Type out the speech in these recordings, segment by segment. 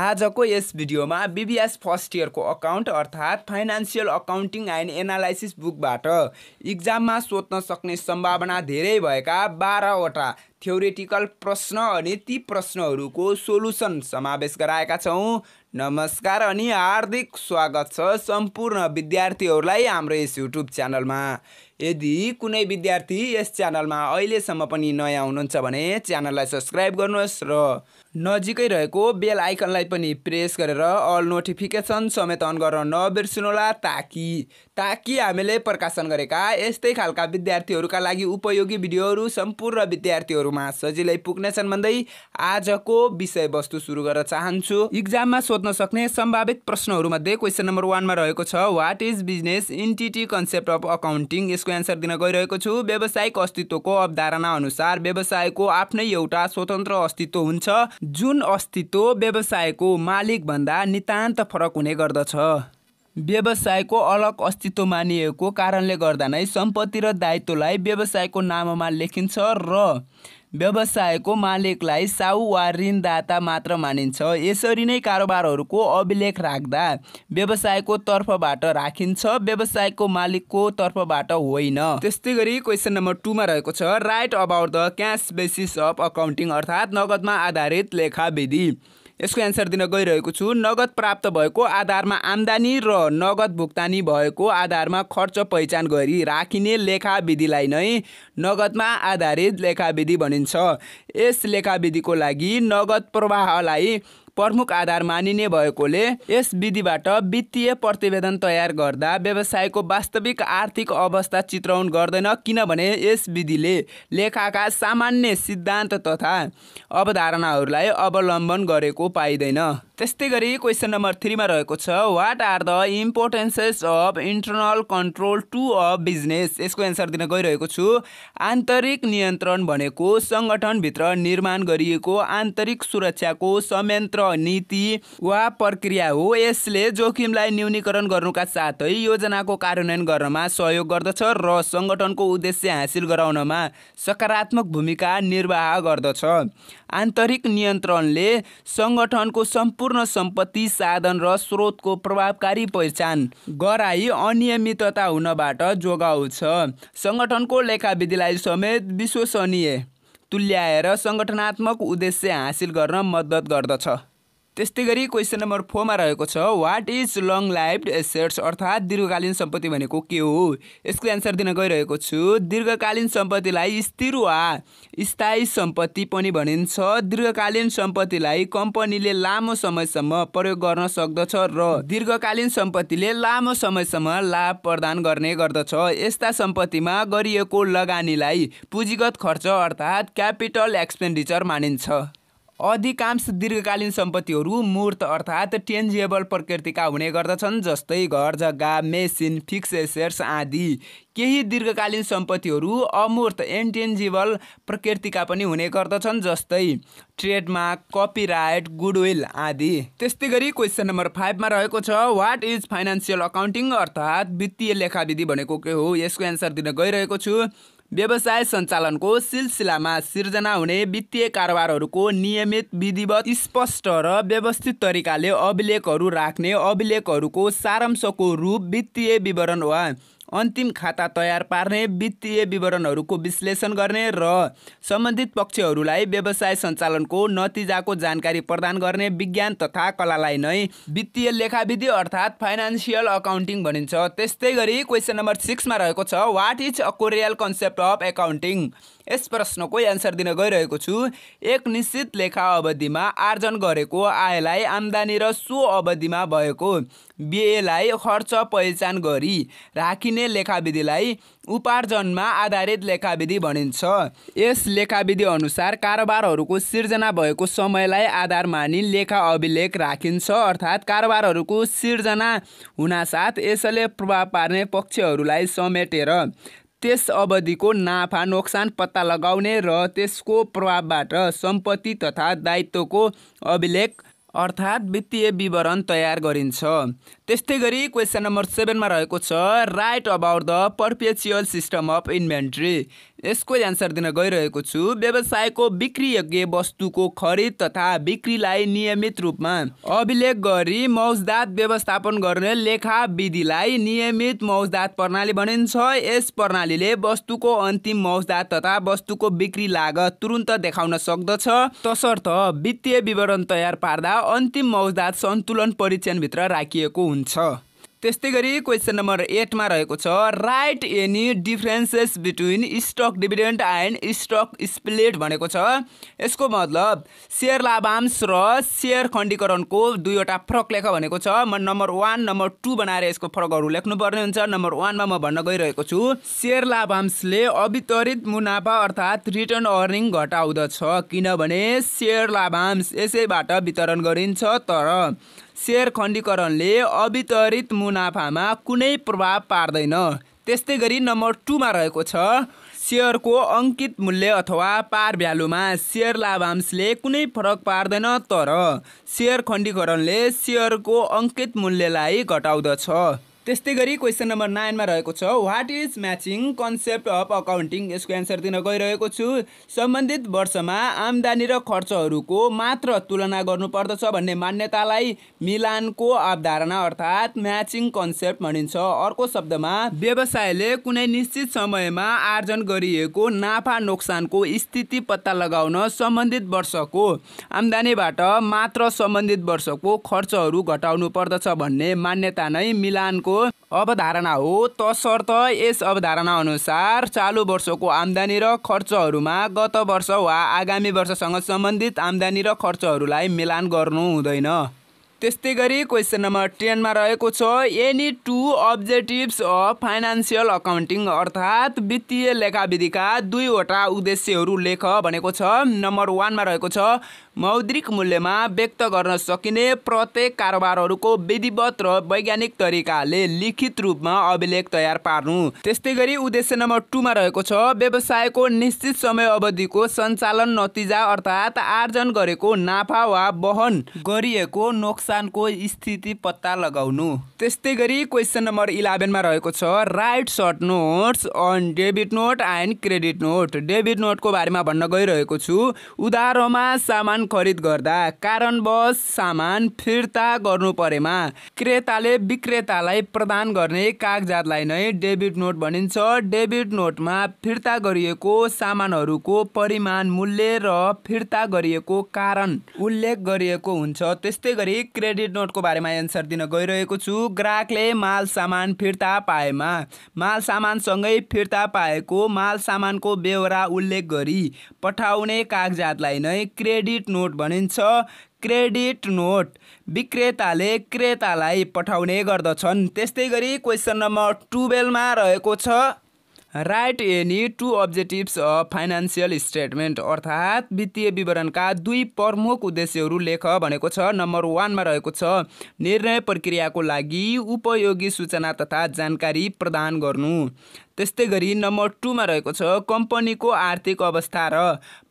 आजको यस भिडियोमा बिबिएस फर्स्ट इयरको अकाउन्ट अर्थात् फाइनेन्सियल अकाउन्टिङ एन्ड एनालाइसिस बुकबाट इक्जाममा सोध्न सक्ने सम्भावना धेरै भएका बाह्रवटा थ्योरेटिकल प्रश्न अनि ती प्रश्नहरूको सोलुसन समावेश गराएका छौँ नमस्कार अनि हार्दिक स्वागत छ सम्पूर्ण विद्यार्थीहरूलाई हाम्रो यस युट्युब च्यानलमा यदि कुनै विद्यार्थी यस च्यानलमा अहिलेसम्म पनि नयाँ हुनुहुन्छ भने च्यानललाई सब्सक्राइब गर्नुहोस् र नजिकै रहेको बेल आइकनलाई पनि प्रेस गरेर अल नोटिफिकेसन समेत अन गर्न नबिर्सिनुहोला ताकि ताकि हामीले प्रकाशन गरेका यस्तै खालका विद्यार्थीहरूका लागि उपयोगी भिडियोहरू सम्पूर्ण विद्यार्थीहरू आन्सरहरूमा सजिलै पुग्नेछन् भन्दै आजको विषयवस्तु सुरु गर्न चाहन्छु इक्जाममा सोध्न सक्ने सम्भावित प्रश्नहरूमध्ये क्वेसन नम्बर वानमा रहेको छ what is business entity concept of accounting यसको एन्सर दिन गइरहेको छु व्यावसायिक अस्तित्वको अवधारणा अनुसार व्यवसायको आफ्नै एउटा स्वतन्त्र अस्तित्व हुन्छ जुन अस्तित्व व्यवसायको मालिक भन्दा नितान्त फरक हुने गर्दछ व्यवसायको अलग अस्तित्व मानिएको कारणले गर्दा नै सम्पत्ति र दायित्वलाई व्यवसायको नाममा लेखिन्छ र व्यवसायको मालिकलाई साउ वा ऋणदाता मात्र मानिन्छ यसरी नै कारोबारहरूको अभिलेख राख्दा व्यवसायको तर्फबाट राखिन्छ व्यवसायको मालिकको तर्फबाट होइन त्यस्तै गरी क्वेसन नम्बर टूमा रहेको छ write about the cash basis of accounting अर्थात् नगदमा आधारित लेखाविधि यसको एन्सर दिन गइरहेको छु नगद प्राप्त भएको आधारमा आम्दानी र नगद भुक्तानी भएको आधारमा खर्च पहिचान गरी राखिने लेखाविधिलाई नै नगदमा आधारित लेखाविधि भनिन्छ यस लेखाविधिको लागि नगद प्रवाहलाई प्रमुख आधार मानिने भएकोले यस विधिबाट वित्तीय प्रतिवेदन तयार गर्दा व्यवसायको वास्तविक आर्थिक अवस्था चित्राउन गर्दैन किनभने यस विधिले लेखाका सामान्य सिद्धान्त तथा अवधारणाहरूलाई अवलम्बन गरेको पाइँदैन त्यस्तै गरी क्वेसन नम्बर थ्रीमा रहेको छ what are the importances of internal control to a business यसको एन्सर दिन गइरहेको छु आन्तरिक नियन्त्रण भनेको सङ्गठनभित्र निर्माण गरिएको आन्तरिक सुरक्षाको संयन्त्र नीति वा प्रक्रिया हो यसले जोखिमलाई न्यूनीकरण गर्नुका साथै योजनाको कार्यान्वयन गर्नमा सहयोग गर्दछ र सङ्गठनको उद्देश्य हासिल गराउनमा सकारात्मक भूमिका निर्वाह गर्दछ आन्तरिक नियन्त्रणले सङ्गठनको सम्पूर्ण सम्पत्ति साधन र स्रोतको प्रभावकारी पहिचान गराई अनियमितता हुनबाट जोगाउँछ सङ्गठनको लेखाविधिलाई समेत विश्वसनीय तुल्याएर सङ्गठनात्मक उद्देश्य हासिल गर्न मद्दत गर्दछ त्यस्तै गरी क्वेसन नम्बर फोरमा रहेको छ what is long life assets अर्थात् दीर्घकालीन सम्पत्ति भनेको के हो यसको एन्सर दिन गइरहेको छु दीर्घकालीन सम्पत्तिलाई स्थिर वा स्थायी सम्पत्ति पनि भनिन्छ दीर्घकालीन सम्पत्तिलाई कम्पनीले लामो समयसम्म प्रयोग गर्न सक्दछ र दीर्घकालीन सम्पत्तिले लामो समयसम्म लाभ प्रदान गर्ने गर्दछ यस्ता सम्पत्तिमा गरिएको लगानीलाई पुँजीगत खर्च अर्थात् क्यापिटल एक्सपेन्डिचर मानिन्छ अधिकांश दीर्घकालीन सम्पत्तिहरू मूर्त अर्थात् टेन्जेबल प्रकृतिका हुने गर्दछन् जस्तै घर जग्गा मेसिन फिक्स एसेट्स आदि केही दीर्घकालीन सम्पत्तिहरू अमूर्त इन्टेन्जिबल प्रकृतिका पनि हुने गर्दछन् जस्तै ट्रेडमार्क कपिराइट गुडविल आदि त्यस्तै गरी क्वेसन नम्बर फाइभमा रहेको छ वाट इज फाइनेन्सियल अकाउन्टिङ अर्थात् वित्तीय लेखाविधि भनेको के हो यसको एन्सर दिन गइरहेको छु व्यवसाय सञ्चालनको सिलसिलामा सिर्जना हुने वित्तीय कारोबारहरूको नियमित विधिवत स्पष्ट र व्यवस्थित तरिकाले अभिलेखहरू राख्ने अभिलेखहरूको सारांशको रूप वित्तीय विवरण वा अन्तिम खाता तयार पार्ने वित्तीय विवरणहरूको विश्लेषण गर्ने र सम्बन्धित पक्षहरूलाई व्यवसाय सञ्चालनको नतिजाको जानकारी प्रदान गर्ने विज्ञान तथा कलालाई नै वित्तीय लेखाविधि अर्थात् फाइनेन्सियल अकाउन्टिङ भनिन्छ त्यस्तै गरी क्वेसन नम्बर सिक्समा रहेको छ what is accrual concept of accounting यस प्रश्नको एन्सर दिन गइरहेको छु एक निश्चित लेखा अवधिमा आर्जन गरेको आयलाई आम्दानी र सो अवधिमा भएको बिएलाई खर्च पहिचान गरी राखिने लेखाविधिलाई उपार्जनमा आधारित लेखाविधि भनिन्छ यस लेखाविधि अनुसार कारोबारहरूको सिर्जना भएको समयलाई आधार मानि लेखा अभिलेख राखिन्छ अर्थात् कारोबारहरूको सिर्जना हुनासाथ यसले प्रभाव पार्ने पक्षहरूलाई समेटेर त्यस अवधिको नाफा नोक्सान पत्ता लगाउने र त्यसको प्रभावबाट सम्पत्ति तथा दायित्वको अभिलेख अर्थात् वित्तीय विवरण तयार गरिन्छ त्यस्तै गरी क्वेसन नम्बर सेभेनमा रहेको छ write about the perpetual system of inventory यसको एन्सर दिन गइरहेको छु व्यवसायको बिक्रीयोग्य वस्तुको खरिद तथा बिक्रीलाई नियमित रूपमा अभिलेख गरी मौजदात व्यवस्थापन गर्ने लेखा विधिलाई नियमित मौजदात प्रणाली भनिन्छ यस प्रणालीले वस्तुको अन्तिम मौजदात तथा वस्तुको बिक्री लागत तुरुन्त देखाउन सक्दछ तसर्थ वित्तीय विवरण तयार पार्दा अन्तिम मौजदात सन्तुलन परीक्षणभित्र राखिएको हुन्छ त्यस्तै गरी क्वेसन नम्बर एटमा रहेको छ write any differences between stock dividend and stock split भनेको छ यसको मतलब सेयर लाभांश र सेयर खण्डीकरणको दुईवटा फरक लेख भनेको छ म नम्बर वान नम्बर टू बनाएर यसको फरकहरू लेख्नुपर्ने हुन्छ नम्बर वानमा म भन्न गइरहेको छु सेयर लाभांशले अवितरित मुनाफा अर्थात् रिटर्न अर्निङ घटाउँदछ किनभने सेयर लाभांश यसैबाट वितरण गरिन्छ तर सेयर खण्डीकरणले अवितरित मुनाफामा कुनै प्रभाव पार्दैन त्यस्तै गरी नम्बर टूमा रहेको छ सेयरको अङ्कित मूल्य अथवा पार भ्यालुमा सेयर लाभांशले कुनै फरक पार्दैन तर सेयर खण्डीकरणले सेयरको अङ्कित मूल्यलाई घटाउँदछ त्यस्तै गरी क्वेसन नम्बर नाइनमा रहेको छ what is matching concept of accounting यसको एन्सर दिन गइरहेको छु सम्बन्धित वर्षमा आम्दानी र खर्चहरूको मात्र तुलना गर्नुपर्दछ भन्ने मान्यतालाई मिलानको अवधारणा अर्थात् म्याचिङ कन्सेप्ट भनिन्छ अर्को शब्दमा व्यवसायले कुनै निश्चित समयमा आर्जन गरिएको नाफा नोक्सानको स्थिति पत्ता लगाउन सम्बन्धित वर्षको आम्दानीबाट मात्र सम्बन्धित वर्षको खर्चहरू घटाउनु पर्दछ भन्ने मान्यता नै मिलानको गरेको अवधारणा हो तसर्थ यस अवधारणा अनुसार चालु वर्षको आम्दानी र खर्चहरूमा गत वर्ष वा आगामी वर्षसँग सम्बन्धित आम्दानी र खर्चहरूलाई मिलान गर्नु हुँदैन त्यस्तै गरी क्वेसन नम्बर टेनमा रहेको छ any two objectives of financial accounting अर्थात् वित्तीय लेखाविधिका दुईवटा उद्देश्यहरू लेख भनेको छ नम्बर वानमा रहेको छ मौद्रिक मूल्यमा व्यक्त गर्न सकिने प्रत्येक कारोबारहरूको विधिवत र वैज्ञानिक तरिकाले लिखित रूपमा अभिलेख तयार पार्नु त्यस्तै गरी उद्देश्य नम्बर टूमा रहेको छ व्यवसायको निश्चित समय अवधिको सञ्चालन नतिजा अर्थात् आर्जन गरेको नाफा वा बहन गरिएको नोक्सान नोक्सानको स्थिति पत्ता लगाउनु त्यस्तै गरी क्वेसन नम्बर इलेभेनमा रहेको छ write short notes on debit note and credit note debit नोटको बारेमा भन्न गइरहेको छु उधारोमा सामान खरिद गर्दा कारणवश सामान फिर्ता गर्नु परेमा क्रेताले विक्रेतालाई प्रदान गर्ने कागजातलाई नै डेबिट नोट भनिन्छ डेबिट नोटमा फिर्ता गरिएको सामानहरूको परिमाण मूल्य र फिर्ता गरिएको कारण उल्लेख गरिएको हुन्छ त्यस्तै गरी क्रेडिट नोटको बारेमा एन्सर दिन गइरहेको छु ग्राहकले माल सामान फिर्ता पाएमा माल सामानसँगै फिर्ता पाएको माल सामानको बेहोरा उल्लेख गरी पठाउने कागजातलाई नै क्रेडिट नोट भनिन्छ क्रेडिट नोट विक्रेताले क्रेतालाई पठाउने गर्दछन् त्यस्तै गरी क्वेसन नम्बर टुवेल्भमा रहेको छ write any two objectives of financial statement अर्थात् वित्तीय विवरणका दुई प्रमुख उद्देश्यहरू लेख भनेको छ नम्बर वानमा रहेको छ निर्णय प्रक्रियाको लागि उपयोगी सूचना तथा जानकारी प्रदान गर्नु त्यस्तै गरी नम्बर टूमा रहेको छ कम्पनीको आर्थिक अवस्था र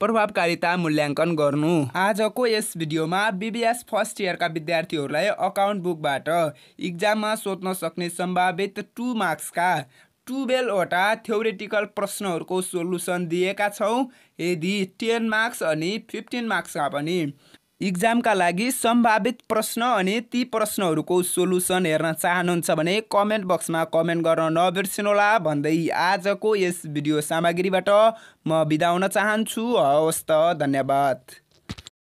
प्रभावकारिता मूल्याङ्कन गर्नु आजको यस भिडियोमा बिबिएस फर्स्ट इयरका विद्यार्थीहरूलाई अकाउन्ट बुकबाट इक्जाममा सोध्न सक्ने सम्भावित टु मार्क्सका टुवेल्भवटा थ्योरेटिकल प्रश्नहरूको सोल्युसन दिएका छौँ यदि टेन मार्क्स अनि फिफ्टिन मार्क्समा पनि इक्जामका लागि सम्भावित प्रश्न अनि ती प्रश्नहरूको सोल्युसन हेर्न चाहनुहुन्छ भने कमेन्ट बक्समा कमेन्ट गर्न नबिर्सिनुहोला भन्दै आजको यस भिडियो सामग्रीबाट म बिदा हुन चाहन्छु हवस् त धन्यवाद